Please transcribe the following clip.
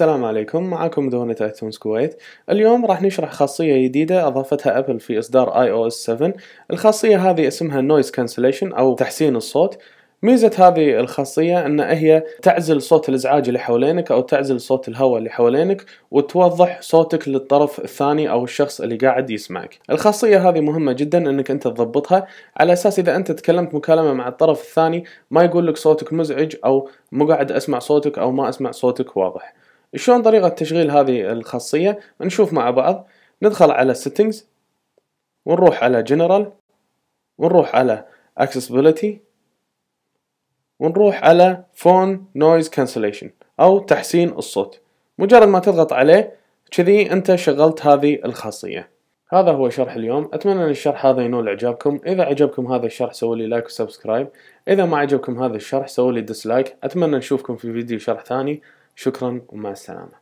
السلام عليكم معكم دونة ايتونز كويت اليوم راح نشرح خاصية جديدة اضافتها ابل في اصدار اي او اس 7 الخاصية هذه اسمها نويز كانسليشن او تحسين الصوت ميزة هذه الخاصية ان هي تعزل صوت الازعاج اللي حولينك او تعزل صوت الهواء اللي حوالينك وتوضح صوتك للطرف الثاني او الشخص اللي قاعد يسمعك. الخاصية هذه مهمة جدا انك انت تضبطها على اساس اذا انت تكلمت مكالمة مع الطرف الثاني ما يقول لك صوتك مزعج او مو قاعد اسمع صوتك او ما اسمع صوتك واضح. شلون طريقة تشغيل هذه الخاصية نشوف مع بعض ندخل على settings ونروح على general ونروح على accessibility ونروح على phone noise cancellation او تحسين الصوت مجرد ما تضغط عليه كذي انت شغلت هذه الخاصية هذا هو شرح اليوم اتمنى ان الشرح هذا ينول اعجابكم اذا عجبكم هذا الشرح سووا لي لايك وسبسكرايب اذا ما عجبكم هذا الشرح سووا لي ديسلايك اتمنى نشوفكم في فيديو شرح ثاني شكرا ومع السلامة